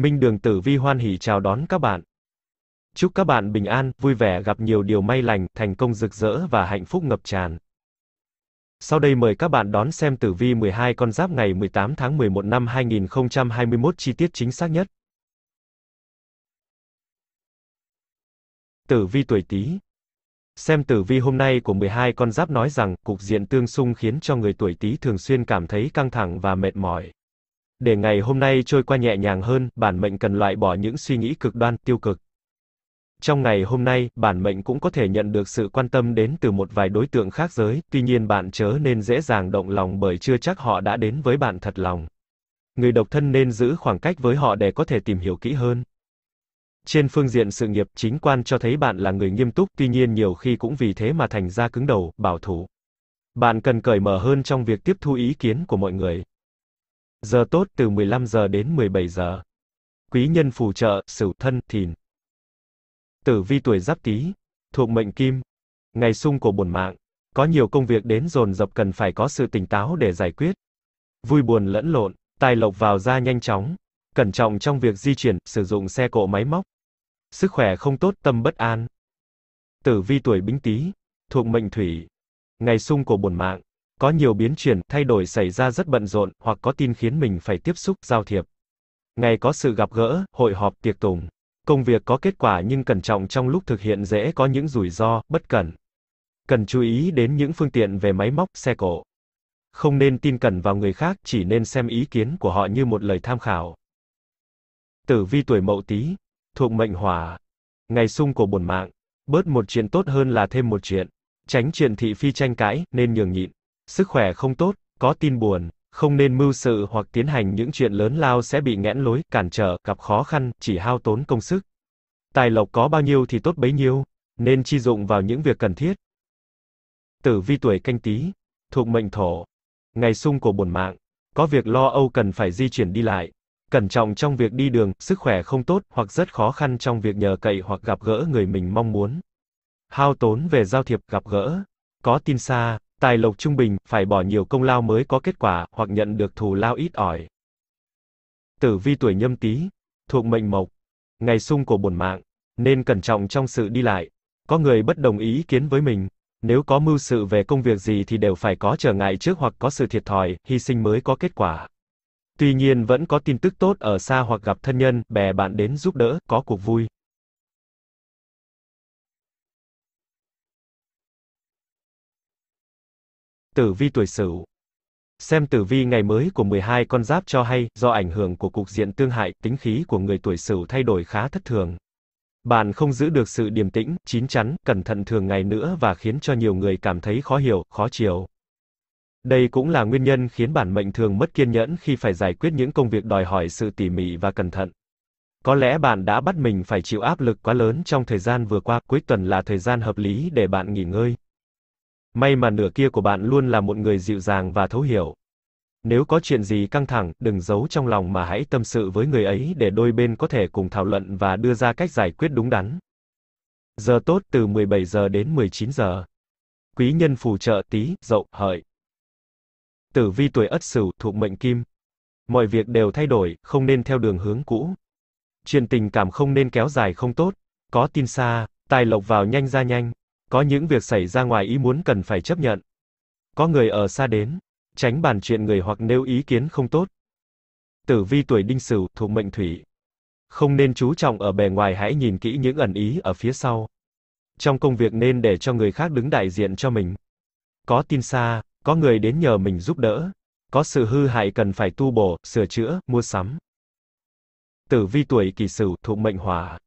Minh Đường Tử Vi hoan hỉ chào đón các bạn. Chúc các bạn bình an, vui vẻ gặp nhiều điều may lành, thành công rực rỡ và hạnh phúc ngập tràn. Sau đây mời các bạn đón xem tử vi 12 con giáp ngày 18 tháng 11 năm 2021 chi tiết chính xác nhất. Tử vi tuổi Tý. Xem tử vi hôm nay của 12 con giáp nói rằng, cục diện tương xung khiến cho người tuổi Tý thường xuyên cảm thấy căng thẳng và mệt mỏi. Để ngày hôm nay trôi qua nhẹ nhàng hơn, bản mệnh cần loại bỏ những suy nghĩ cực đoan, tiêu cực. Trong ngày hôm nay, bản mệnh cũng có thể nhận được sự quan tâm đến từ một vài đối tượng khác giới, tuy nhiên bạn chớ nên dễ dàng động lòng bởi chưa chắc họ đã đến với bạn thật lòng. Người độc thân nên giữ khoảng cách với họ để có thể tìm hiểu kỹ hơn. Trên phương diện sự nghiệp, chính quan cho thấy bạn là người nghiêm túc, tuy nhiên nhiều khi cũng vì thế mà thành ra cứng đầu, bảo thủ. Bạn cần cởi mở hơn trong việc tiếp thu ý kiến của mọi người. Giờ tốt từ 15 giờ đến 17 giờ. Quý nhân phù trợ, Sửu Thân, Thìn. Tử vi tuổi Giáp Tý, thuộc mệnh Kim. Ngày sung của bổn mạng, có nhiều công việc đến dồn dập cần phải có sự tỉnh táo để giải quyết. Vui buồn lẫn lộn, tài lộc vào ra nhanh chóng, cẩn trọng trong việc di chuyển, sử dụng xe cộ máy móc. Sức khỏe không tốt, tâm bất an. Tử vi tuổi Bính Tý, thuộc mệnh Thủy. Ngày sung của bổn mạng, có nhiều biến chuyển, thay đổi xảy ra rất bận rộn, hoặc có tin khiến mình phải tiếp xúc, giao thiệp. Ngày có sự gặp gỡ, hội họp, tiệc tùng. Công việc có kết quả nhưng cẩn trọng trong lúc thực hiện dễ có những rủi ro, bất cẩn. Cần chú ý đến những phương tiện về máy móc, xe cộ. Không nên tin cẩn vào người khác, chỉ nên xem ý kiến của họ như một lời tham khảo. Tử vi tuổi mậu tý, thuộc mệnh hỏa. Ngày sung của bổn mạng, bớt một chuyện tốt hơn là thêm một chuyện. Tránh chuyện thị phi tranh cãi, nên nhường nhịn sức khỏe không tốt, có tin buồn, không nên mưu sự hoặc tiến hành những chuyện lớn lao sẽ bị nghẽn lối, cản trở, gặp khó khăn, chỉ hao tốn công sức. Tài lộc có bao nhiêu thì tốt bấy nhiêu, nên chi dụng vào những việc cần thiết. Tử vi tuổi canh tí, thuộc mệnh thổ, ngày sung của bổn mạng, có việc lo âu cần phải di chuyển đi lại, cẩn trọng trong việc đi đường, sức khỏe không tốt hoặc rất khó khăn trong việc nhờ cậy hoặc gặp gỡ người mình mong muốn. Hao tốn về giao thiệp gặp gỡ, có tin xa, Tài lộc trung bình, phải bỏ nhiều công lao mới có kết quả, hoặc nhận được thù lao ít ỏi. Tử vi tuổi nhâm tý, thuộc mệnh mộc, ngày sung của bổn mạng, nên cẩn trọng trong sự đi lại. Có người bất đồng ý kiến với mình, nếu có mưu sự về công việc gì thì đều phải có trở ngại trước hoặc có sự thiệt thòi, hy sinh mới có kết quả. Tuy nhiên vẫn có tin tức tốt ở xa hoặc gặp thân nhân, bè bạn đến giúp đỡ, có cuộc vui. tử vi tuổi Sửu. Xem tử vi ngày mới của 12 con giáp cho hay, do ảnh hưởng của cục diện tương hại, tính khí của người tuổi Sửu thay đổi khá thất thường. Bạn không giữ được sự điềm tĩnh, chín chắn, cẩn thận thường ngày nữa và khiến cho nhiều người cảm thấy khó hiểu, khó chiều. Đây cũng là nguyên nhân khiến bản mệnh thường mất kiên nhẫn khi phải giải quyết những công việc đòi hỏi sự tỉ mỉ và cẩn thận. Có lẽ bạn đã bắt mình phải chịu áp lực quá lớn trong thời gian vừa qua, cuối tuần là thời gian hợp lý để bạn nghỉ ngơi, May mà nửa kia của bạn luôn là một người dịu dàng và thấu hiểu. Nếu có chuyện gì căng thẳng, đừng giấu trong lòng mà hãy tâm sự với người ấy để đôi bên có thể cùng thảo luận và đưa ra cách giải quyết đúng đắn. Giờ tốt từ 17 giờ đến 19 giờ. Quý nhân phù trợ tí, dậu, hợi. Tử vi tuổi Ất Sửu thuộc mệnh Kim. Mọi việc đều thay đổi, không nên theo đường hướng cũ. Chuyện tình cảm không nên kéo dài không tốt, có tin xa, tài lộc vào nhanh ra nhanh. Có những việc xảy ra ngoài ý muốn cần phải chấp nhận. Có người ở xa đến, tránh bàn chuyện người hoặc nêu ý kiến không tốt. Tử vi tuổi đinh sửu thuộc mệnh thủy. Không nên chú trọng ở bề ngoài hãy nhìn kỹ những ẩn ý ở phía sau. Trong công việc nên để cho người khác đứng đại diện cho mình. Có tin xa, có người đến nhờ mình giúp đỡ. Có sự hư hại cần phải tu bổ, sửa chữa, mua sắm. Tử vi tuổi kỷ sửu thuộc mệnh hỏa.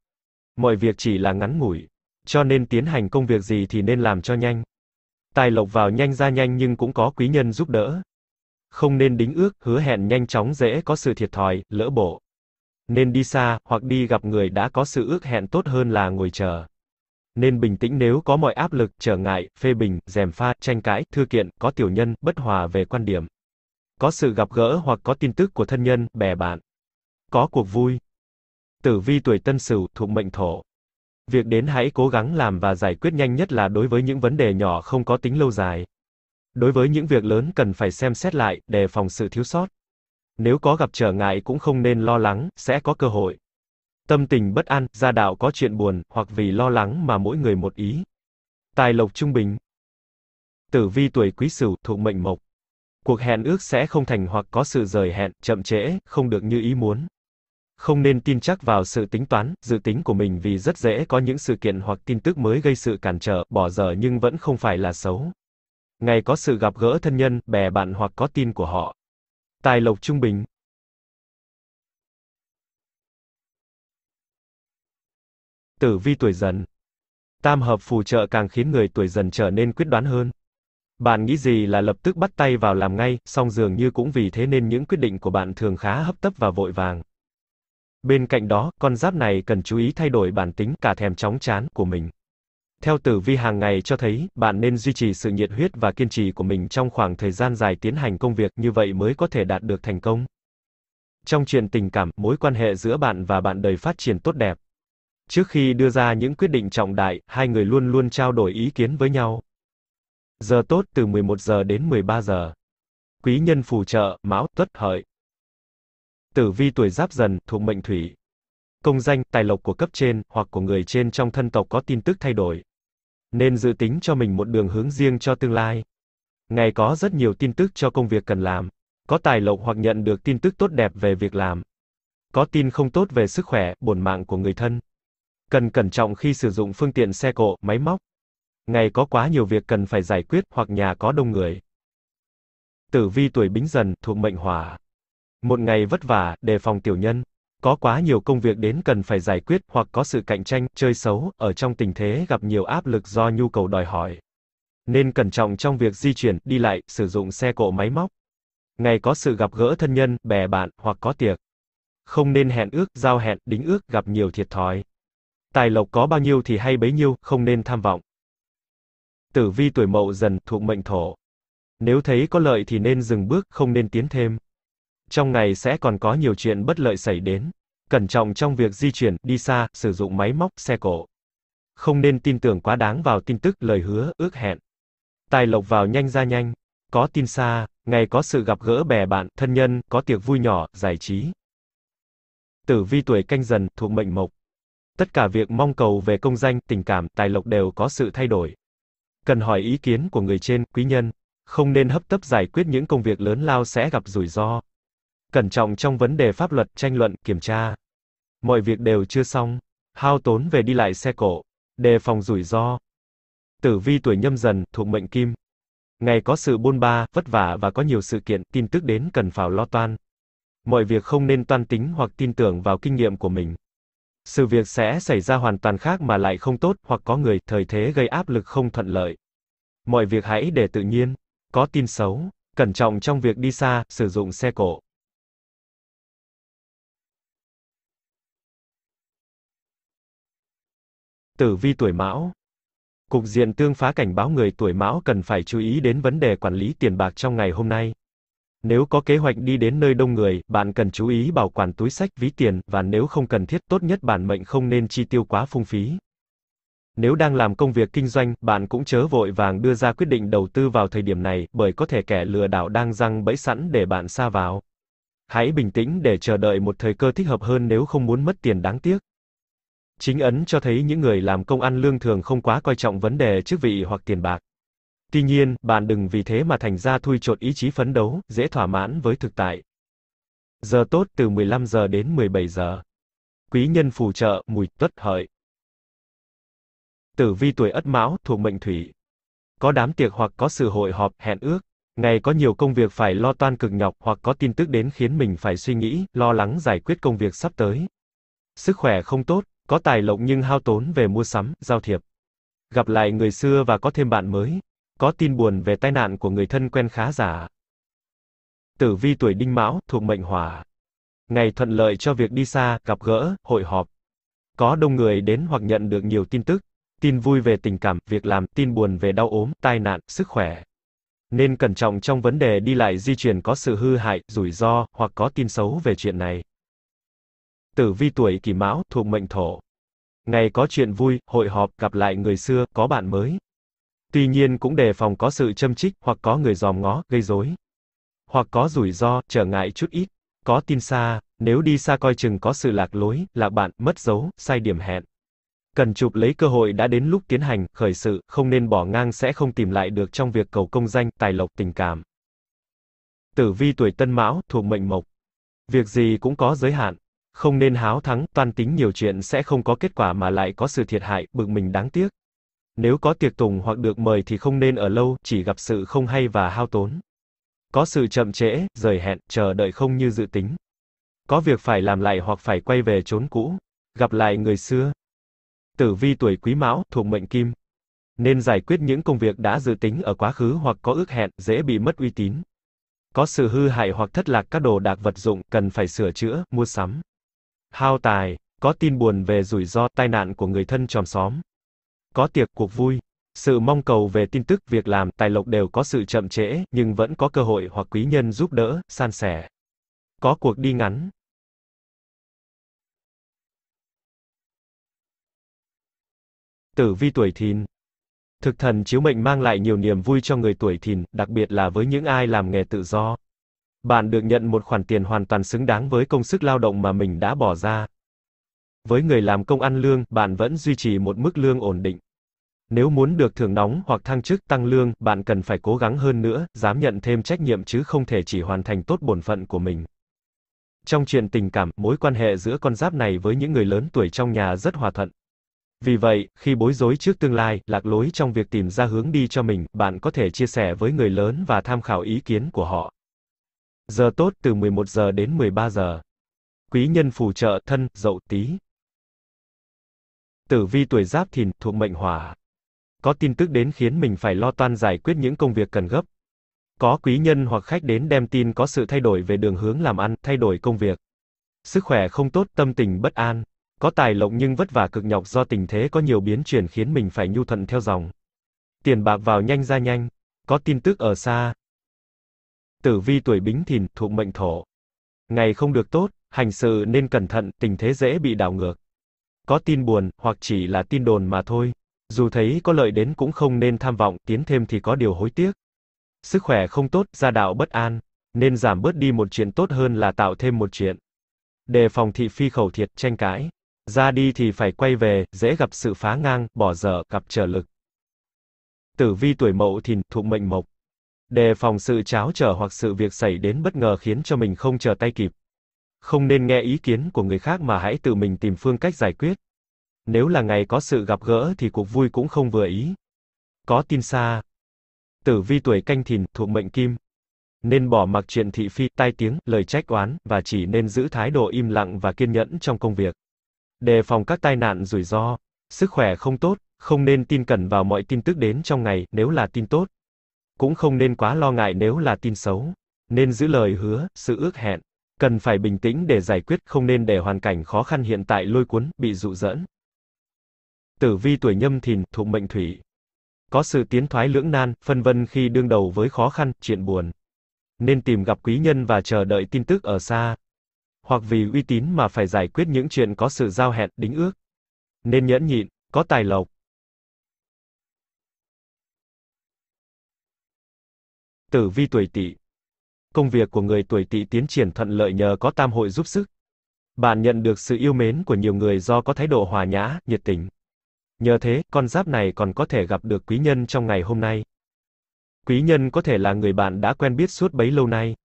Mọi việc chỉ là ngắn ngủi cho nên tiến hành công việc gì thì nên làm cho nhanh. Tài lộc vào nhanh ra nhanh nhưng cũng có quý nhân giúp đỡ. Không nên đính ước, hứa hẹn nhanh chóng dễ có sự thiệt thòi, lỡ bộ. Nên đi xa, hoặc đi gặp người đã có sự ước hẹn tốt hơn là ngồi chờ. Nên bình tĩnh nếu có mọi áp lực, trở ngại, phê bình, dèm pha, tranh cãi, thư kiện, có tiểu nhân, bất hòa về quan điểm. Có sự gặp gỡ hoặc có tin tức của thân nhân, bè bạn. Có cuộc vui. Tử vi tuổi tân sửu, thuộc mệnh thổ. Việc đến hãy cố gắng làm và giải quyết nhanh nhất là đối với những vấn đề nhỏ không có tính lâu dài. Đối với những việc lớn cần phải xem xét lại, đề phòng sự thiếu sót. Nếu có gặp trở ngại cũng không nên lo lắng, sẽ có cơ hội. Tâm tình bất an, gia đạo có chuyện buồn, hoặc vì lo lắng mà mỗi người một ý. Tài lộc trung bình. Tử vi tuổi quý sửu thuộc mệnh mộc. Cuộc hẹn ước sẽ không thành hoặc có sự rời hẹn, chậm trễ, không được như ý muốn. Không nên tin chắc vào sự tính toán, dự tính của mình vì rất dễ có những sự kiện hoặc tin tức mới gây sự cản trở, bỏ dở nhưng vẫn không phải là xấu. Ngày có sự gặp gỡ thân nhân, bè bạn hoặc có tin của họ. Tài lộc trung bình. Tử vi tuổi dần. Tam hợp phù trợ càng khiến người tuổi dần trở nên quyết đoán hơn. Bạn nghĩ gì là lập tức bắt tay vào làm ngay, song dường như cũng vì thế nên những quyết định của bạn thường khá hấp tấp và vội vàng. Bên cạnh đó, con giáp này cần chú ý thay đổi bản tính cả thèm chóng chán của mình. Theo tử vi hàng ngày cho thấy, bạn nên duy trì sự nhiệt huyết và kiên trì của mình trong khoảng thời gian dài tiến hành công việc như vậy mới có thể đạt được thành công. Trong chuyện tình cảm, mối quan hệ giữa bạn và bạn đời phát triển tốt đẹp. Trước khi đưa ra những quyết định trọng đại, hai người luôn luôn trao đổi ý kiến với nhau. Giờ tốt từ 11 giờ đến 13 giờ. Quý nhân phù trợ, Mão, Tuất, Hợi. Tử vi tuổi giáp dần, thuộc mệnh thủy. Công danh, tài lộc của cấp trên, hoặc của người trên trong thân tộc có tin tức thay đổi. Nên dự tính cho mình một đường hướng riêng cho tương lai. Ngày có rất nhiều tin tức cho công việc cần làm. Có tài lộc hoặc nhận được tin tức tốt đẹp về việc làm. Có tin không tốt về sức khỏe, bổn mạng của người thân. Cần cẩn trọng khi sử dụng phương tiện xe cộ, máy móc. Ngày có quá nhiều việc cần phải giải quyết, hoặc nhà có đông người. Tử vi tuổi bính dần, thuộc mệnh hỏa. Một ngày vất vả, đề phòng tiểu nhân. Có quá nhiều công việc đến cần phải giải quyết hoặc có sự cạnh tranh, chơi xấu, ở trong tình thế gặp nhiều áp lực do nhu cầu đòi hỏi. Nên cẩn trọng trong việc di chuyển, đi lại, sử dụng xe cộ máy móc. Ngày có sự gặp gỡ thân nhân, bè bạn, hoặc có tiệc. Không nên hẹn ước, giao hẹn, đính ước, gặp nhiều thiệt thòi. Tài lộc có bao nhiêu thì hay bấy nhiêu, không nên tham vọng. Tử vi tuổi mậu dần, thuộc mệnh thổ. Nếu thấy có lợi thì nên dừng bước, không nên tiến thêm. Trong ngày sẽ còn có nhiều chuyện bất lợi xảy đến. Cẩn trọng trong việc di chuyển, đi xa, sử dụng máy móc, xe cộ. Không nên tin tưởng quá đáng vào tin tức, lời hứa, ước hẹn. Tài lộc vào nhanh ra nhanh. Có tin xa, ngày có sự gặp gỡ bè bạn, thân nhân, có tiệc vui nhỏ, giải trí. Tử vi tuổi canh dần, thuộc mệnh mộc. Tất cả việc mong cầu về công danh, tình cảm, tài lộc đều có sự thay đổi. Cần hỏi ý kiến của người trên, quý nhân. Không nên hấp tấp giải quyết những công việc lớn lao sẽ gặp rủi ro cẩn trọng trong vấn đề pháp luật, tranh luận, kiểm tra. Mọi việc đều chưa xong, hao tốn về đi lại xe cộ, đề phòng rủi ro. Tử vi tuổi nhâm dần, thuộc mệnh kim. Ngày có sự buôn ba, vất vả và có nhiều sự kiện, tin tức đến cần phải lo toan. Mọi việc không nên toan tính hoặc tin tưởng vào kinh nghiệm của mình. Sự việc sẽ xảy ra hoàn toàn khác mà lại không tốt, hoặc có người, thời thế gây áp lực không thuận lợi. Mọi việc hãy để tự nhiên, có tin xấu, cẩn trọng trong việc đi xa, sử dụng xe cộ. Tử vi tuổi Mão. Cục diện tương phá cảnh báo người tuổi Mão cần phải chú ý đến vấn đề quản lý tiền bạc trong ngày hôm nay. Nếu có kế hoạch đi đến nơi đông người, bạn cần chú ý bảo quản túi sách ví tiền, và nếu không cần thiết tốt nhất bản mệnh không nên chi tiêu quá phung phí. Nếu đang làm công việc kinh doanh, bạn cũng chớ vội vàng đưa ra quyết định đầu tư vào thời điểm này, bởi có thể kẻ lừa đảo đang răng bẫy sẵn để bạn xa vào. Hãy bình tĩnh để chờ đợi một thời cơ thích hợp hơn nếu không muốn mất tiền đáng tiếc. Chính ấn cho thấy những người làm công ăn lương thường không quá coi trọng vấn đề chức vị hoặc tiền bạc. Tuy nhiên, bạn đừng vì thế mà thành ra thui chột ý chí phấn đấu, dễ thỏa mãn với thực tại. Giờ tốt từ 15 giờ đến 17 giờ. Quý nhân phù trợ, mùi tuất hợi. Tử vi tuổi Ất Mão thuộc mệnh thủy. Có đám tiệc hoặc có sự hội họp, hẹn ước, ngày có nhiều công việc phải lo toan cực nhọc hoặc có tin tức đến khiến mình phải suy nghĩ, lo lắng giải quyết công việc sắp tới. Sức khỏe không tốt, có tài lộc nhưng hao tốn về mua sắm, giao thiệp. Gặp lại người xưa và có thêm bạn mới. Có tin buồn về tai nạn của người thân quen khá giả. Tử vi tuổi Đinh Mão, thuộc mệnh Hỏa. Ngày thuận lợi cho việc đi xa, gặp gỡ, hội họp. Có đông người đến hoặc nhận được nhiều tin tức, tin vui về tình cảm, việc làm, tin buồn về đau ốm, tai nạn, sức khỏe. Nên cẩn trọng trong vấn đề đi lại di chuyển có sự hư hại, rủi ro hoặc có tin xấu về chuyện này. Tử vi tuổi kỷ mão, thuộc mệnh thổ. Ngày có chuyện vui, hội họp, gặp lại người xưa, có bạn mới. Tuy nhiên cũng đề phòng có sự châm trích, hoặc có người dòm ngó, gây rối. Hoặc có rủi ro, trở ngại chút ít. Có tin xa, nếu đi xa coi chừng có sự lạc lối, lạc bạn, mất dấu, sai điểm hẹn. Cần chụp lấy cơ hội đã đến lúc tiến hành, khởi sự, không nên bỏ ngang sẽ không tìm lại được trong việc cầu công danh, tài lộc, tình cảm. Tử vi tuổi tân mão, thuộc mệnh mộc. Việc gì cũng có giới hạn. Không nên háo thắng, toan tính nhiều chuyện sẽ không có kết quả mà lại có sự thiệt hại, bực mình đáng tiếc. Nếu có tiệc tùng hoặc được mời thì không nên ở lâu, chỉ gặp sự không hay và hao tốn. Có sự chậm trễ, rời hẹn, chờ đợi không như dự tính. Có việc phải làm lại hoặc phải quay về chốn cũ, gặp lại người xưa. Tử vi tuổi Quý Mão, thuộc mệnh Kim. Nên giải quyết những công việc đã dự tính ở quá khứ hoặc có ước hẹn, dễ bị mất uy tín. Có sự hư hại hoặc thất lạc các đồ đạc vật dụng, cần phải sửa chữa, mua sắm hao tài, có tin buồn về rủi ro tai nạn của người thân chòm xóm. Có tiệc cuộc vui, sự mong cầu về tin tức, việc làm, tài lộc đều có sự chậm trễ, nhưng vẫn có cơ hội hoặc quý nhân giúp đỡ, san sẻ. Có cuộc đi ngắn. Tử vi tuổi thìn Thực thần chiếu mệnh mang lại nhiều niềm vui cho người tuổi thìn, đặc biệt là với những ai làm nghề tự do. Bạn được nhận một khoản tiền hoàn toàn xứng đáng với công sức lao động mà mình đã bỏ ra. Với người làm công ăn lương, bạn vẫn duy trì một mức lương ổn định. Nếu muốn được thưởng nóng hoặc thăng chức tăng lương, bạn cần phải cố gắng hơn nữa, dám nhận thêm trách nhiệm chứ không thể chỉ hoàn thành tốt bổn phận của mình. Trong chuyện tình cảm, mối quan hệ giữa con giáp này với những người lớn tuổi trong nhà rất hòa thuận. Vì vậy, khi bối rối trước tương lai, lạc lối trong việc tìm ra hướng đi cho mình, bạn có thể chia sẻ với người lớn và tham khảo ý kiến của họ. Giờ tốt từ 11 giờ đến 13 giờ. Quý nhân phù trợ thân, dậu tí. Tử vi tuổi giáp thìn, thuộc mệnh hỏa. Có tin tức đến khiến mình phải lo toan giải quyết những công việc cần gấp. Có quý nhân hoặc khách đến đem tin có sự thay đổi về đường hướng làm ăn, thay đổi công việc. Sức khỏe không tốt, tâm tình bất an. Có tài lộc nhưng vất vả cực nhọc do tình thế có nhiều biến chuyển khiến mình phải nhu thuận theo dòng. Tiền bạc vào nhanh ra nhanh. Có tin tức ở xa, tử vi tuổi bính thìn, thuộc mệnh thổ. Ngày không được tốt, hành sự nên cẩn thận, tình thế dễ bị đảo ngược. Có tin buồn, hoặc chỉ là tin đồn mà thôi. Dù thấy có lợi đến cũng không nên tham vọng, tiến thêm thì có điều hối tiếc. Sức khỏe không tốt, gia đạo bất an, nên giảm bớt đi một chuyện tốt hơn là tạo thêm một chuyện. Đề phòng thị phi khẩu thiệt, tranh cãi. Ra đi thì phải quay về, dễ gặp sự phá ngang, bỏ dở, gặp trở lực. Tử vi tuổi mậu thìn, thuộc mệnh mộc đề phòng sự cháo trở hoặc sự việc xảy đến bất ngờ khiến cho mình không trở tay kịp. Không nên nghe ý kiến của người khác mà hãy tự mình tìm phương cách giải quyết. Nếu là ngày có sự gặp gỡ thì cuộc vui cũng không vừa ý. Có tin xa. Tử vi tuổi canh thìn thuộc mệnh kim. Nên bỏ mặc chuyện thị phi, tai tiếng, lời trách oán, và chỉ nên giữ thái độ im lặng và kiên nhẫn trong công việc. Đề phòng các tai nạn rủi ro. Sức khỏe không tốt, không nên tin cẩn vào mọi tin tức đến trong ngày, nếu là tin tốt, cũng không nên quá lo ngại nếu là tin xấu. Nên giữ lời hứa, sự ước hẹn. Cần phải bình tĩnh để giải quyết, không nên để hoàn cảnh khó khăn hiện tại lôi cuốn, bị dụ dẫn. Tử vi tuổi nhâm thìn, thuộc mệnh thủy. Có sự tiến thoái lưỡng nan, phân vân khi đương đầu với khó khăn, chuyện buồn. Nên tìm gặp quý nhân và chờ đợi tin tức ở xa. Hoặc vì uy tín mà phải giải quyết những chuyện có sự giao hẹn, đính ước. Nên nhẫn nhịn, có tài lộc, Tử vi tuổi Tỵ. Công việc của người tuổi Tỵ tiến triển thuận lợi nhờ có tam hội giúp sức. Bạn nhận được sự yêu mến của nhiều người do có thái độ hòa nhã, nhiệt tình. Nhờ thế, con giáp này còn có thể gặp được quý nhân trong ngày hôm nay. Quý nhân có thể là người bạn đã quen biết suốt bấy lâu nay.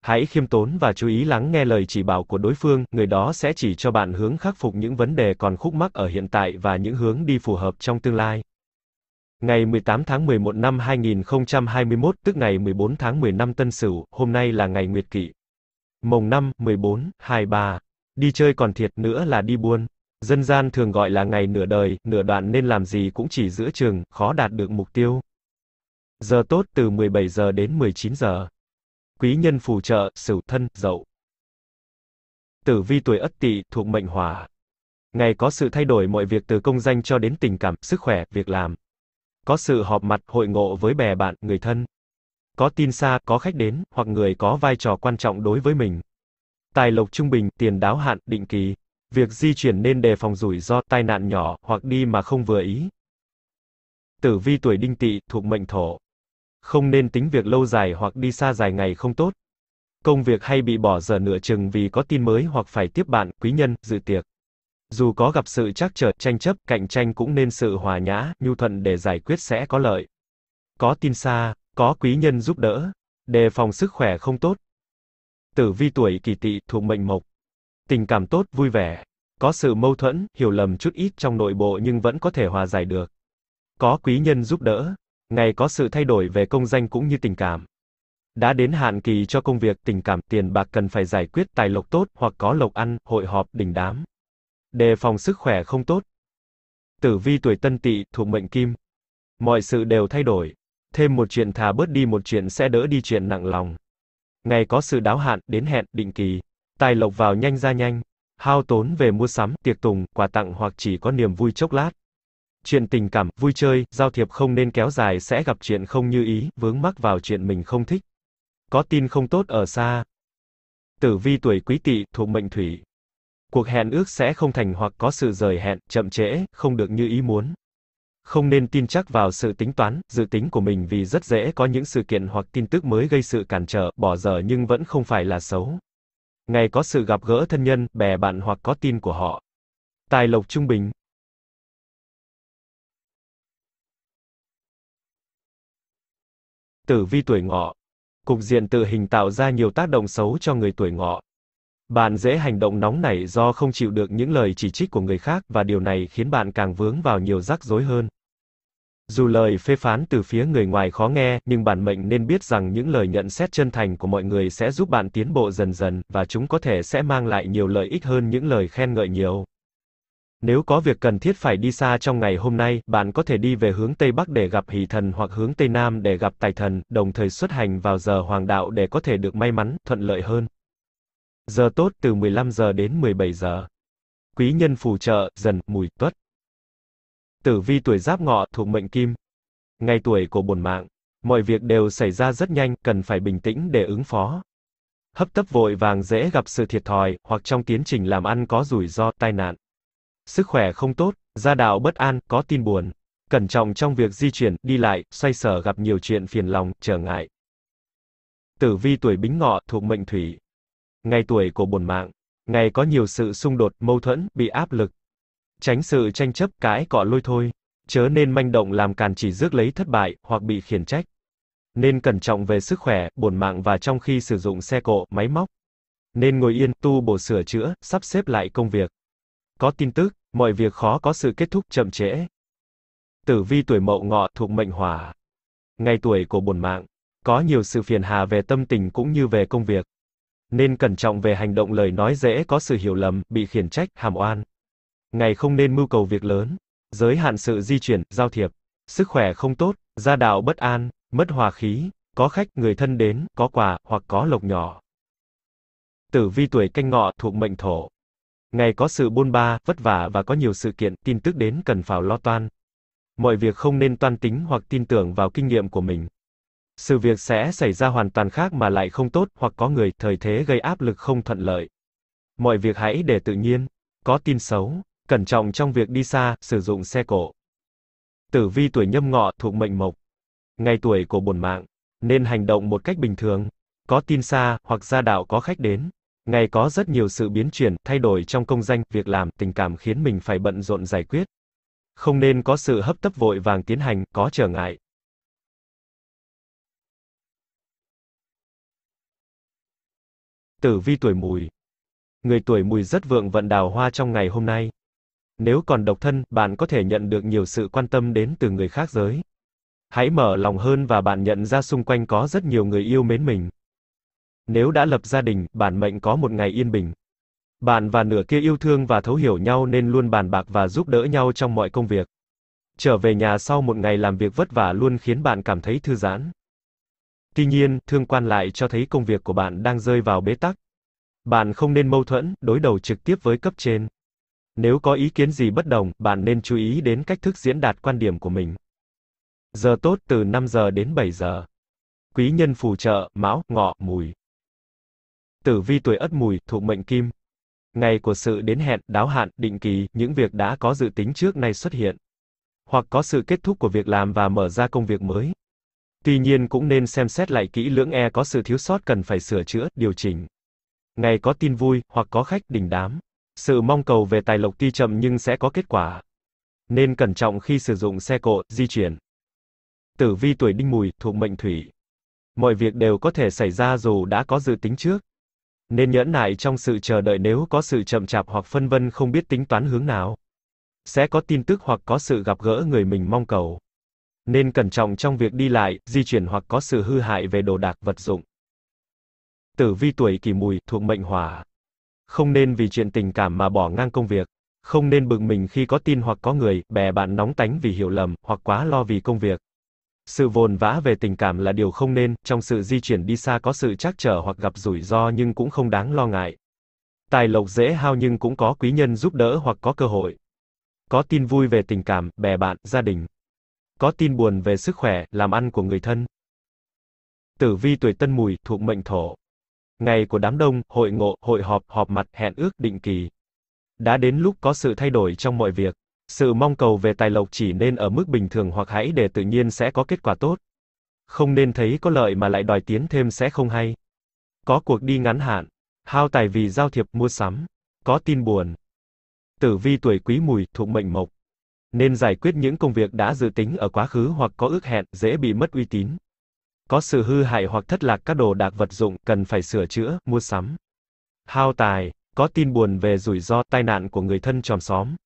Hãy khiêm tốn và chú ý lắng nghe lời chỉ bảo của đối phương, người đó sẽ chỉ cho bạn hướng khắc phục những vấn đề còn khúc mắc ở hiện tại và những hướng đi phù hợp trong tương lai. Ngày 18 tháng 11 năm 2021, tức ngày 14 tháng 10 năm Tân Sửu, hôm nay là ngày Nguyệt Kỵ. Mồng 5, 14, 23. Đi chơi còn thiệt nữa là đi buôn. Dân gian thường gọi là ngày nửa đời, nửa đoạn nên làm gì cũng chỉ giữa trường khó đạt được mục tiêu. Giờ tốt từ 17 giờ đến 19 giờ. Quý nhân phù trợ, Sửu thân, Dậu. Tử vi tuổi Ất Tỵ thuộc mệnh Hỏa. Ngày có sự thay đổi mọi việc từ công danh cho đến tình cảm, sức khỏe, việc làm có sự họp mặt, hội ngộ với bè bạn, người thân. Có tin xa, có khách đến, hoặc người có vai trò quan trọng đối với mình. Tài lộc trung bình, tiền đáo hạn, định kỳ. Việc di chuyển nên đề phòng rủi ro, tai nạn nhỏ, hoặc đi mà không vừa ý. Tử vi tuổi đinh tỵ, thuộc mệnh thổ. Không nên tính việc lâu dài hoặc đi xa dài ngày không tốt. Công việc hay bị bỏ giờ nửa chừng vì có tin mới hoặc phải tiếp bạn, quý nhân, dự tiệc. Dù có gặp sự trắc trở, tranh chấp, cạnh tranh cũng nên sự hòa nhã, nhu thuận để giải quyết sẽ có lợi. Có tin xa, có quý nhân giúp đỡ, đề phòng sức khỏe không tốt. Tử vi tuổi kỷ tỵ thuộc mệnh mộc. Tình cảm tốt, vui vẻ. Có sự mâu thuẫn, hiểu lầm chút ít trong nội bộ nhưng vẫn có thể hòa giải được. Có quý nhân giúp đỡ. Ngày có sự thay đổi về công danh cũng như tình cảm. Đã đến hạn kỳ cho công việc, tình cảm, tiền bạc cần phải giải quyết, tài lộc tốt, hoặc có lộc ăn, hội họp, đình đám đề phòng sức khỏe không tốt. Tử vi tuổi tân tỵ thuộc mệnh kim. Mọi sự đều thay đổi. Thêm một chuyện thà bớt đi một chuyện sẽ đỡ đi chuyện nặng lòng. Ngày có sự đáo hạn, đến hẹn, định kỳ. Tài lộc vào nhanh ra nhanh. Hao tốn về mua sắm, tiệc tùng, quà tặng hoặc chỉ có niềm vui chốc lát. Chuyện tình cảm, vui chơi, giao thiệp không nên kéo dài sẽ gặp chuyện không như ý, vướng mắc vào chuyện mình không thích. Có tin không tốt ở xa. Tử vi tuổi quý tỵ thuộc mệnh thủy, cuộc hẹn ước sẽ không thành hoặc có sự rời hẹn, chậm trễ, không được như ý muốn. Không nên tin chắc vào sự tính toán, dự tính của mình vì rất dễ có những sự kiện hoặc tin tức mới gây sự cản trở, bỏ dở nhưng vẫn không phải là xấu. Ngày có sự gặp gỡ thân nhân, bè bạn hoặc có tin của họ. Tài lộc trung bình. Tử vi tuổi ngọ. Cục diện tự hình tạo ra nhiều tác động xấu cho người tuổi ngọ. Bạn dễ hành động nóng nảy do không chịu được những lời chỉ trích của người khác và điều này khiến bạn càng vướng vào nhiều rắc rối hơn. Dù lời phê phán từ phía người ngoài khó nghe, nhưng bản mệnh nên biết rằng những lời nhận xét chân thành của mọi người sẽ giúp bạn tiến bộ dần dần và chúng có thể sẽ mang lại nhiều lợi ích hơn những lời khen ngợi nhiều. Nếu có việc cần thiết phải đi xa trong ngày hôm nay, bạn có thể đi về hướng Tây Bắc để gặp hỷ thần hoặc hướng Tây Nam để gặp tài thần, đồng thời xuất hành vào giờ hoàng đạo để có thể được may mắn, thuận lợi hơn. Giờ tốt từ 15 giờ đến 17 giờ. Quý nhân phù trợ, dần, mùi, tuất. Tử vi tuổi giáp ngọ thuộc mệnh kim. Ngày tuổi của bổn mạng. Mọi việc đều xảy ra rất nhanh, cần phải bình tĩnh để ứng phó. Hấp tấp vội vàng dễ gặp sự thiệt thòi, hoặc trong tiến trình làm ăn có rủi ro, tai nạn. Sức khỏe không tốt, gia đạo bất an, có tin buồn. Cẩn trọng trong việc di chuyển, đi lại, xoay sở gặp nhiều chuyện phiền lòng, trở ngại. Tử vi tuổi bính ngọ thuộc mệnh thủy ngày tuổi của bổn mạng, ngày có nhiều sự xung đột, mâu thuẫn, bị áp lực. Tránh sự tranh chấp cãi cọ lôi thôi, chớ nên manh động làm càn chỉ rước lấy thất bại hoặc bị khiển trách. Nên cẩn trọng về sức khỏe, bổn mạng và trong khi sử dụng xe cộ, máy móc. Nên ngồi yên, tu bổ sửa chữa, sắp xếp lại công việc. Có tin tức, mọi việc khó có sự kết thúc chậm trễ. Tử vi tuổi mậu ngọ thuộc mệnh hỏa. Ngày tuổi của bổn mạng, có nhiều sự phiền hà về tâm tình cũng như về công việc. Nên cẩn trọng về hành động lời nói dễ có sự hiểu lầm, bị khiển trách, hàm oan. Ngày không nên mưu cầu việc lớn, giới hạn sự di chuyển, giao thiệp, sức khỏe không tốt, gia đạo bất an, mất hòa khí, có khách, người thân đến, có quà, hoặc có lộc nhỏ. Tử vi tuổi canh ngọ thuộc mệnh thổ. Ngày có sự buôn ba, vất vả và có nhiều sự kiện, tin tức đến cần phải lo toan. Mọi việc không nên toan tính hoặc tin tưởng vào kinh nghiệm của mình sự việc sẽ xảy ra hoàn toàn khác mà lại không tốt, hoặc có người, thời thế gây áp lực không thuận lợi. Mọi việc hãy để tự nhiên, có tin xấu, cẩn trọng trong việc đi xa, sử dụng xe cộ. Tử vi tuổi nhâm ngọ thuộc mệnh mộc. Ngày tuổi của bổn mạng, nên hành động một cách bình thường, có tin xa, hoặc gia đạo có khách đến. Ngày có rất nhiều sự biến chuyển, thay đổi trong công danh, việc làm, tình cảm khiến mình phải bận rộn giải quyết. Không nên có sự hấp tấp vội vàng tiến hành, có trở ngại. Tử vi tuổi mùi. Người tuổi mùi rất vượng vận đào hoa trong ngày hôm nay. Nếu còn độc thân, bạn có thể nhận được nhiều sự quan tâm đến từ người khác giới. Hãy mở lòng hơn và bạn nhận ra xung quanh có rất nhiều người yêu mến mình. Nếu đã lập gia đình, bản mệnh có một ngày yên bình. Bạn và nửa kia yêu thương và thấu hiểu nhau nên luôn bàn bạc và giúp đỡ nhau trong mọi công việc. Trở về nhà sau một ngày làm việc vất vả luôn khiến bạn cảm thấy thư giãn. Tuy nhiên, thương quan lại cho thấy công việc của bạn đang rơi vào bế tắc. Bạn không nên mâu thuẫn, đối đầu trực tiếp với cấp trên. Nếu có ý kiến gì bất đồng, bạn nên chú ý đến cách thức diễn đạt quan điểm của mình. Giờ tốt từ 5 giờ đến 7 giờ. Quý nhân phù trợ, mão, ngọ, mùi. Tử vi tuổi ất mùi, thuộc mệnh kim. Ngày của sự đến hẹn, đáo hạn, định kỳ, những việc đã có dự tính trước nay xuất hiện. Hoặc có sự kết thúc của việc làm và mở ra công việc mới. Tuy nhiên cũng nên xem xét lại kỹ lưỡng e có sự thiếu sót cần phải sửa chữa, điều chỉnh. Ngày có tin vui, hoặc có khách đình đám. Sự mong cầu về tài lộc tuy chậm nhưng sẽ có kết quả. Nên cẩn trọng khi sử dụng xe cộ, di chuyển. Tử vi tuổi đinh mùi, thuộc mệnh thủy. Mọi việc đều có thể xảy ra dù đã có dự tính trước. Nên nhẫn nại trong sự chờ đợi nếu có sự chậm chạp hoặc phân vân không biết tính toán hướng nào. Sẽ có tin tức hoặc có sự gặp gỡ người mình mong cầu. Nên cẩn trọng trong việc đi lại, di chuyển hoặc có sự hư hại về đồ đạc vật dụng. Tử vi tuổi kỷ mùi thuộc mệnh hỏa. Không nên vì chuyện tình cảm mà bỏ ngang công việc. Không nên bực mình khi có tin hoặc có người, bè bạn nóng tánh vì hiểu lầm, hoặc quá lo vì công việc. Sự vồn vã về tình cảm là điều không nên, trong sự di chuyển đi xa có sự trắc trở hoặc gặp rủi ro nhưng cũng không đáng lo ngại. Tài lộc dễ hao nhưng cũng có quý nhân giúp đỡ hoặc có cơ hội. Có tin vui về tình cảm, bè bạn, gia đình có tin buồn về sức khỏe, làm ăn của người thân. Tử vi tuổi Tân Mùi thuộc mệnh Thổ. Ngày của đám đông, hội ngộ, hội họp, họp mặt, hẹn ước định kỳ. Đã đến lúc có sự thay đổi trong mọi việc. Sự mong cầu về tài lộc chỉ nên ở mức bình thường hoặc hãy để tự nhiên sẽ có kết quả tốt. Không nên thấy có lợi mà lại đòi tiến thêm sẽ không hay. Có cuộc đi ngắn hạn, hao tài vì giao thiệp mua sắm, có tin buồn. Tử vi tuổi Quý Mùi thuộc mệnh Mộc nên giải quyết những công việc đã dự tính ở quá khứ hoặc có ước hẹn, dễ bị mất uy tín. Có sự hư hại hoặc thất lạc các đồ đạc vật dụng, cần phải sửa chữa, mua sắm. Hao tài, có tin buồn về rủi ro, tai nạn của người thân chòm xóm.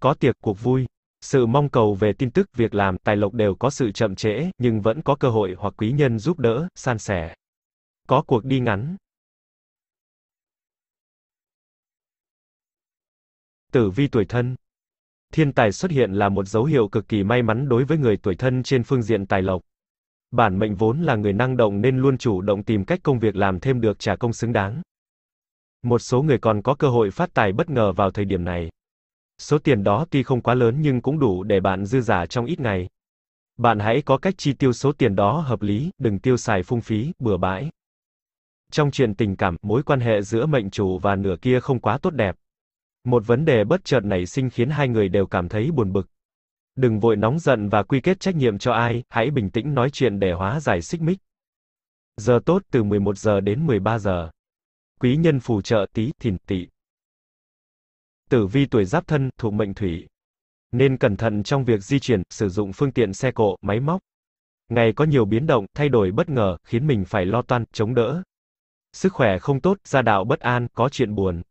Có tiệc, cuộc vui. Sự mong cầu về tin tức, việc làm, tài lộc đều có sự chậm trễ, nhưng vẫn có cơ hội hoặc quý nhân giúp đỡ, san sẻ. Có cuộc đi ngắn. Tử vi tuổi thân thiên tài xuất hiện là một dấu hiệu cực kỳ may mắn đối với người tuổi thân trên phương diện tài lộc. Bản mệnh vốn là người năng động nên luôn chủ động tìm cách công việc làm thêm được trả công xứng đáng. Một số người còn có cơ hội phát tài bất ngờ vào thời điểm này. Số tiền đó tuy không quá lớn nhưng cũng đủ để bạn dư giả trong ít ngày. Bạn hãy có cách chi tiêu số tiền đó hợp lý, đừng tiêu xài phung phí, bừa bãi. Trong chuyện tình cảm, mối quan hệ giữa mệnh chủ và nửa kia không quá tốt đẹp. Một vấn đề bất chợt nảy sinh khiến hai người đều cảm thấy buồn bực. Đừng vội nóng giận và quy kết trách nhiệm cho ai, hãy bình tĩnh nói chuyện để hóa giải xích mích. Giờ tốt từ 11 giờ đến 13 giờ. Quý nhân phù trợ tí thìn tỵ. Tử vi tuổi giáp thân, thuộc mệnh thủy. Nên cẩn thận trong việc di chuyển, sử dụng phương tiện xe cộ, máy móc. Ngày có nhiều biến động, thay đổi bất ngờ, khiến mình phải lo toan, chống đỡ. Sức khỏe không tốt, gia đạo bất an, có chuyện buồn.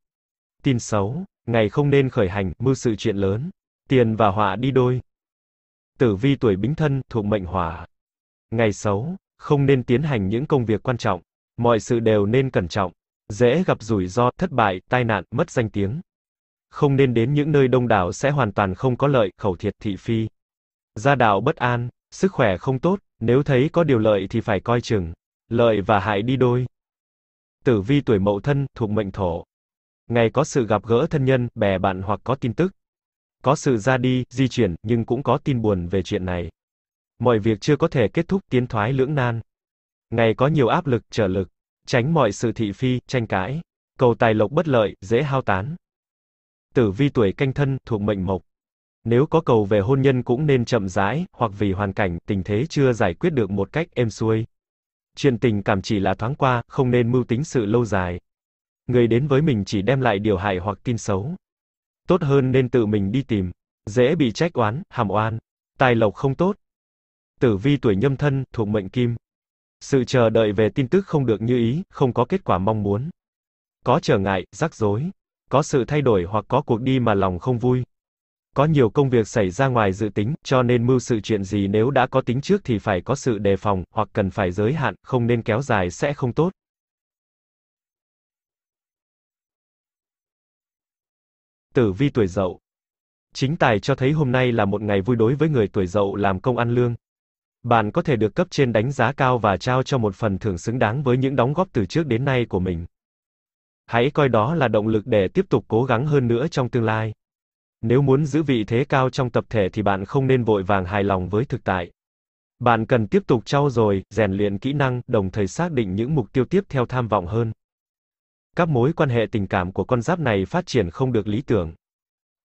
Tin xấu ngày không nên khởi hành, mưu sự chuyện lớn, tiền và họa đi đôi. Tử vi tuổi bính thân, thuộc mệnh hỏa. Ngày xấu, không nên tiến hành những công việc quan trọng, mọi sự đều nên cẩn trọng, dễ gặp rủi ro, thất bại, tai nạn, mất danh tiếng. Không nên đến những nơi đông đảo sẽ hoàn toàn không có lợi, khẩu thiệt thị phi. Gia đạo bất an, sức khỏe không tốt, nếu thấy có điều lợi thì phải coi chừng, lợi và hại đi đôi. Tử vi tuổi mậu thân, thuộc mệnh thổ. Ngày có sự gặp gỡ thân nhân, bè bạn hoặc có tin tức. Có sự ra đi, di chuyển, nhưng cũng có tin buồn về chuyện này. Mọi việc chưa có thể kết thúc tiến thoái lưỡng nan. Ngày có nhiều áp lực, trở lực. Tránh mọi sự thị phi, tranh cãi. Cầu tài lộc bất lợi, dễ hao tán. Tử vi tuổi canh thân, thuộc mệnh mộc. Nếu có cầu về hôn nhân cũng nên chậm rãi, hoặc vì hoàn cảnh, tình thế chưa giải quyết được một cách êm xuôi. Chuyện tình cảm chỉ là thoáng qua, không nên mưu tính sự lâu dài người đến với mình chỉ đem lại điều hại hoặc tin xấu. Tốt hơn nên tự mình đi tìm, dễ bị trách oán, hàm oan, tài lộc không tốt. Tử vi tuổi nhâm thân, thuộc mệnh kim. Sự chờ đợi về tin tức không được như ý, không có kết quả mong muốn. Có trở ngại, rắc rối, có sự thay đổi hoặc có cuộc đi mà lòng không vui. Có nhiều công việc xảy ra ngoài dự tính, cho nên mưu sự chuyện gì nếu đã có tính trước thì phải có sự đề phòng, hoặc cần phải giới hạn, không nên kéo dài sẽ không tốt. Tử vi tuổi dậu. Chính tài cho thấy hôm nay là một ngày vui đối với người tuổi dậu làm công ăn lương. Bạn có thể được cấp trên đánh giá cao và trao cho một phần thưởng xứng đáng với những đóng góp từ trước đến nay của mình. Hãy coi đó là động lực để tiếp tục cố gắng hơn nữa trong tương lai. Nếu muốn giữ vị thế cao trong tập thể thì bạn không nên vội vàng hài lòng với thực tại. Bạn cần tiếp tục trau dồi, rèn luyện kỹ năng, đồng thời xác định những mục tiêu tiếp theo tham vọng hơn các mối quan hệ tình cảm của con giáp này phát triển không được lý tưởng.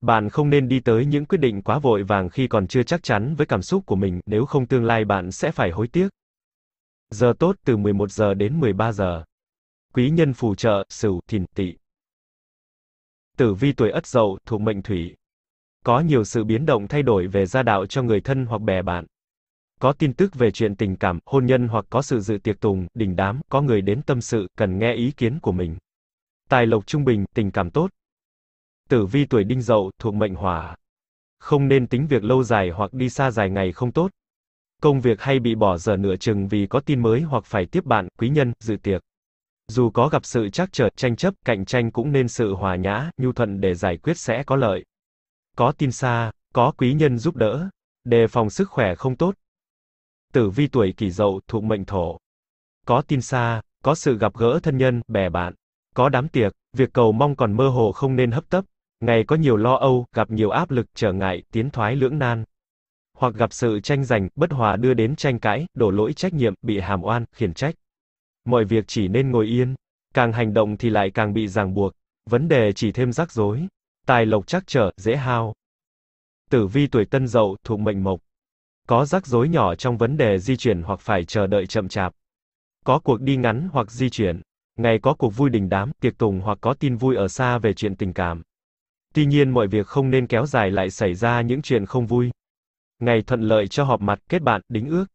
Bạn không nên đi tới những quyết định quá vội vàng khi còn chưa chắc chắn với cảm xúc của mình, nếu không tương lai bạn sẽ phải hối tiếc. Giờ tốt từ 11 giờ đến 13 giờ. Quý nhân phù trợ, Sửu, Thìn, Tỵ. Tử vi tuổi Ất Dậu thuộc mệnh Thủy. Có nhiều sự biến động thay đổi về gia đạo cho người thân hoặc bè bạn. Có tin tức về chuyện tình cảm, hôn nhân hoặc có sự dự tiệc tùng, đình đám, có người đến tâm sự, cần nghe ý kiến của mình. Tài lộc trung bình, tình cảm tốt. Tử vi tuổi đinh dậu, thuộc mệnh hỏa. Không nên tính việc lâu dài hoặc đi xa dài ngày không tốt. Công việc hay bị bỏ dở nửa chừng vì có tin mới hoặc phải tiếp bạn, quý nhân, dự tiệc. Dù có gặp sự trắc trở, tranh chấp, cạnh tranh cũng nên sự hòa nhã, nhu thuận để giải quyết sẽ có lợi. Có tin xa, có quý nhân giúp đỡ, đề phòng sức khỏe không tốt. Tử vi tuổi kỷ dậu thuộc mệnh thổ. Có tin xa, có sự gặp gỡ thân nhân, bè bạn. Có đám tiệc, việc cầu mong còn mơ hồ không nên hấp tấp, ngày có nhiều lo âu, gặp nhiều áp lực, trở ngại, tiến thoái lưỡng nan. Hoặc gặp sự tranh giành, bất hòa đưa đến tranh cãi, đổ lỗi trách nhiệm, bị hàm oan, khiển trách. Mọi việc chỉ nên ngồi yên, càng hành động thì lại càng bị ràng buộc, vấn đề chỉ thêm rắc rối, tài lộc chắc trở, dễ hao. Tử vi tuổi tân dậu thuộc mệnh mộc. Có rắc rối nhỏ trong vấn đề di chuyển hoặc phải chờ đợi chậm chạp. Có cuộc đi ngắn hoặc di chuyển. Ngày có cuộc vui đình đám, tiệc tùng hoặc có tin vui ở xa về chuyện tình cảm. Tuy nhiên mọi việc không nên kéo dài lại xảy ra những chuyện không vui. Ngày thuận lợi cho họp mặt, kết bạn, đính ước.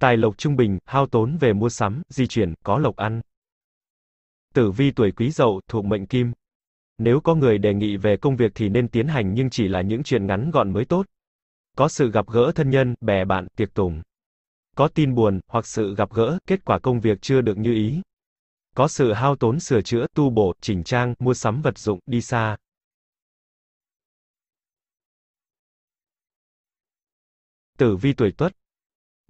Tài lộc trung bình, hao tốn về mua sắm, di chuyển, có lộc ăn. Tử vi tuổi quý dậu thuộc mệnh kim. Nếu có người đề nghị về công việc thì nên tiến hành nhưng chỉ là những chuyện ngắn gọn mới tốt. Có sự gặp gỡ thân nhân, bè bạn, tiệc tùng. Có tin buồn, hoặc sự gặp gỡ, kết quả công việc chưa được như ý, có sự hao tốn sửa chữa, tu bổ, chỉnh trang, mua sắm vật dụng, đi xa. Tử vi tuổi Tuất.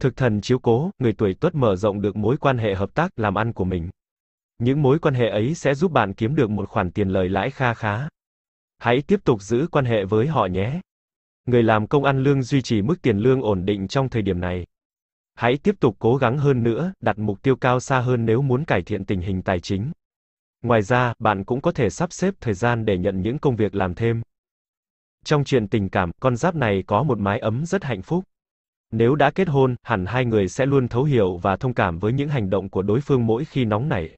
Thực thần chiếu cố, người tuổi Tuất mở rộng được mối quan hệ hợp tác làm ăn của mình. Những mối quan hệ ấy sẽ giúp bạn kiếm được một khoản tiền lời lãi kha khá. Hãy tiếp tục giữ quan hệ với họ nhé. Người làm công ăn lương duy trì mức tiền lương ổn định trong thời điểm này. Hãy tiếp tục cố gắng hơn nữa, đặt mục tiêu cao xa hơn nếu muốn cải thiện tình hình tài chính. Ngoài ra, bạn cũng có thể sắp xếp thời gian để nhận những công việc làm thêm. Trong chuyện tình cảm, con giáp này có một mái ấm rất hạnh phúc. Nếu đã kết hôn, hẳn hai người sẽ luôn thấu hiểu và thông cảm với những hành động của đối phương mỗi khi nóng nảy.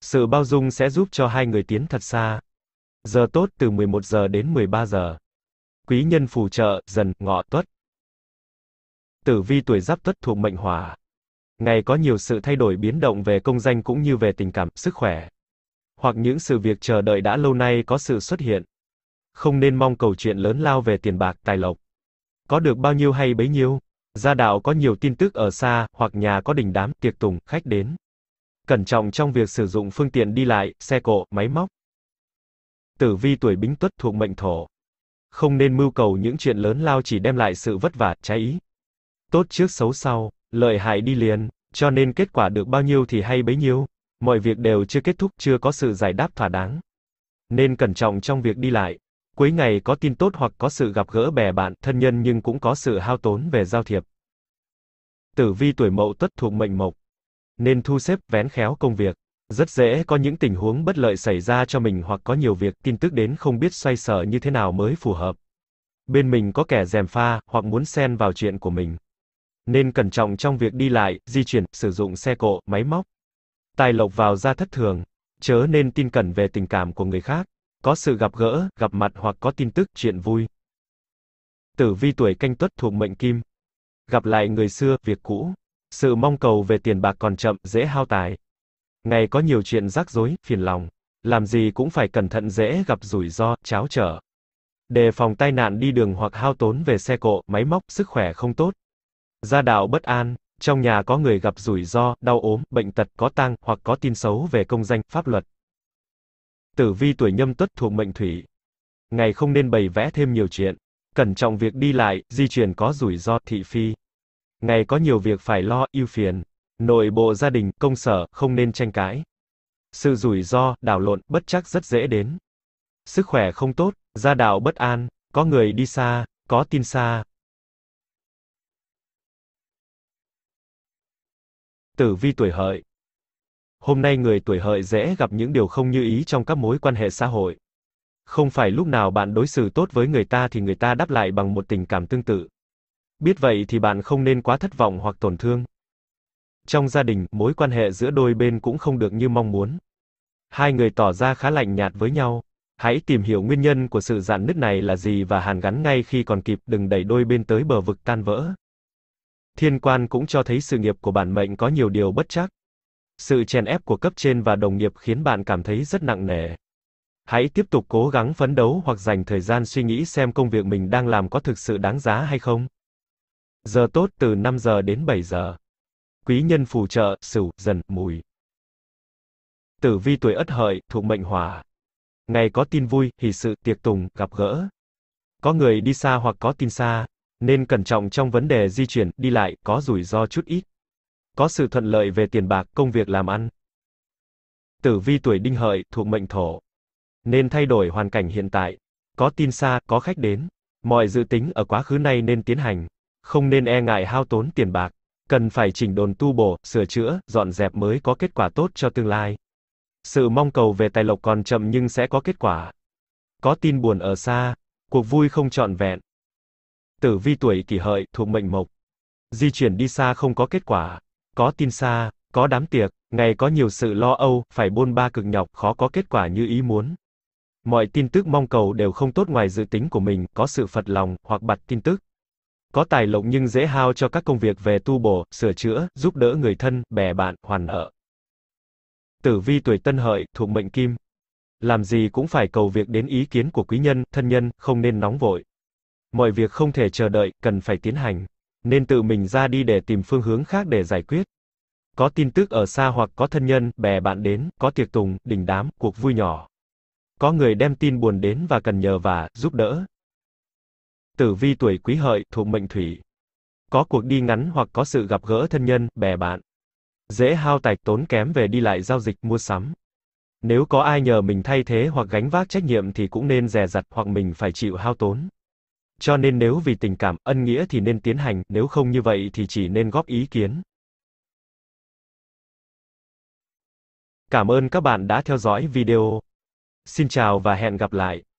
Sự bao dung sẽ giúp cho hai người tiến thật xa. Giờ tốt từ 11 giờ đến 13 giờ. Quý nhân phù trợ, dần, ngọ, tuất. Tử vi tuổi giáp tuất thuộc mệnh hỏa. Ngày có nhiều sự thay đổi biến động về công danh cũng như về tình cảm, sức khỏe. Hoặc những sự việc chờ đợi đã lâu nay có sự xuất hiện. Không nên mong cầu chuyện lớn lao về tiền bạc, tài lộc. Có được bao nhiêu hay bấy nhiêu. Gia đạo có nhiều tin tức ở xa, hoặc nhà có đình đám, tiệc tùng, khách đến. Cẩn trọng trong việc sử dụng phương tiện đi lại, xe cộ, máy móc. Tử vi tuổi bính tuất thuộc mệnh thổ. Không nên mưu cầu những chuyện lớn lao chỉ đem lại sự vất vả, trái ý tốt trước xấu sau, lợi hại đi liền, cho nên kết quả được bao nhiêu thì hay bấy nhiêu, mọi việc đều chưa kết thúc, chưa có sự giải đáp thỏa đáng. Nên cẩn trọng trong việc đi lại, cuối ngày có tin tốt hoặc có sự gặp gỡ bè bạn, thân nhân nhưng cũng có sự hao tốn về giao thiệp. Tử vi tuổi mậu tuất thuộc mệnh mộc, nên thu xếp vén khéo công việc. Rất dễ có những tình huống bất lợi xảy ra cho mình hoặc có nhiều việc tin tức đến không biết xoay sở như thế nào mới phù hợp. Bên mình có kẻ dèm pha, hoặc muốn xen vào chuyện của mình nên cẩn trọng trong việc đi lại, di chuyển, sử dụng xe cộ, máy móc. Tài lộc vào ra thất thường, chớ nên tin cẩn về tình cảm của người khác, có sự gặp gỡ, gặp mặt hoặc có tin tức, chuyện vui. Tử vi tuổi canh tuất thuộc mệnh kim. Gặp lại người xưa, việc cũ. Sự mong cầu về tiền bạc còn chậm, dễ hao tài. Ngày có nhiều chuyện rắc rối, phiền lòng. Làm gì cũng phải cẩn thận dễ gặp rủi ro, cháo trở. Đề phòng tai nạn đi đường hoặc hao tốn về xe cộ, máy móc, sức khỏe không tốt. Gia đạo bất an, trong nhà có người gặp rủi ro, đau ốm, bệnh tật, có tang hoặc có tin xấu về công danh, pháp luật. Tử vi tuổi nhâm tuất thuộc mệnh thủy. Ngày không nên bày vẽ thêm nhiều chuyện. Cẩn trọng việc đi lại, di chuyển có rủi ro, thị phi. Ngày có nhiều việc phải lo, ưu phiền. Nội bộ gia đình, công sở, không nên tranh cãi. Sự rủi ro, đảo lộn, bất chắc rất dễ đến. Sức khỏe không tốt, gia đạo bất an, có người đi xa, có tin xa, Tử vi tuổi hợi. Hôm nay người tuổi hợi dễ gặp những điều không như ý trong các mối quan hệ xã hội. Không phải lúc nào bạn đối xử tốt với người ta thì người ta đáp lại bằng một tình cảm tương tự. Biết vậy thì bạn không nên quá thất vọng hoặc tổn thương. Trong gia đình, mối quan hệ giữa đôi bên cũng không được như mong muốn. Hai người tỏ ra khá lạnh nhạt với nhau. Hãy tìm hiểu nguyên nhân của sự dạn nứt này là gì và hàn gắn ngay khi còn kịp, đừng đẩy đôi bên tới bờ vực tan vỡ thiên quan cũng cho thấy sự nghiệp của bản mệnh có nhiều điều bất chắc. Sự chèn ép của cấp trên và đồng nghiệp khiến bạn cảm thấy rất nặng nề. Hãy tiếp tục cố gắng phấn đấu hoặc dành thời gian suy nghĩ xem công việc mình đang làm có thực sự đáng giá hay không. Giờ tốt từ 5 giờ đến 7 giờ. Quý nhân phù trợ, sửu, dần, mùi. Tử vi tuổi Ất Hợi, thuộc mệnh Hỏa. Ngày có tin vui, hỷ sự, tiệc tùng, gặp gỡ. Có người đi xa hoặc có tin xa, nên cẩn trọng trong vấn đề di chuyển, đi lại, có rủi ro chút ít. Có sự thuận lợi về tiền bạc, công việc làm ăn. Tử vi tuổi đinh hợi, thuộc mệnh thổ. Nên thay đổi hoàn cảnh hiện tại. Có tin xa, có khách đến. Mọi dự tính ở quá khứ này nên tiến hành. Không nên e ngại hao tốn tiền bạc. Cần phải chỉnh đồn tu bổ, sửa chữa, dọn dẹp mới có kết quả tốt cho tương lai. Sự mong cầu về tài lộc còn chậm nhưng sẽ có kết quả. Có tin buồn ở xa, cuộc vui không trọn vẹn, Tử vi tuổi kỷ hợi, thuộc mệnh mộc. Di chuyển đi xa không có kết quả. Có tin xa, có đám tiệc, ngày có nhiều sự lo âu, phải buôn ba cực nhọc, khó có kết quả như ý muốn. Mọi tin tức mong cầu đều không tốt ngoài dự tính của mình, có sự phật lòng, hoặc bật tin tức. Có tài lộc nhưng dễ hao cho các công việc về tu bổ, sửa chữa, giúp đỡ người thân, bè bạn, hoàn nợ. Tử vi tuổi tân hợi, thuộc mệnh kim. Làm gì cũng phải cầu việc đến ý kiến của quý nhân, thân nhân, không nên nóng vội. Mọi việc không thể chờ đợi, cần phải tiến hành. Nên tự mình ra đi để tìm phương hướng khác để giải quyết. Có tin tức ở xa hoặc có thân nhân, bè bạn đến, có tiệc tùng, đình đám, cuộc vui nhỏ. Có người đem tin buồn đến và cần nhờ và giúp đỡ. Tử vi tuổi quý hợi, thuộc mệnh thủy. Có cuộc đi ngắn hoặc có sự gặp gỡ thân nhân, bè bạn. Dễ hao tài tốn kém về đi lại giao dịch mua sắm. Nếu có ai nhờ mình thay thế hoặc gánh vác trách nhiệm thì cũng nên dè dặt hoặc mình phải chịu hao tốn. Cho nên nếu vì tình cảm, ân nghĩa thì nên tiến hành, nếu không như vậy thì chỉ nên góp ý kiến. Cảm ơn các bạn đã theo dõi video. Xin chào và hẹn gặp lại.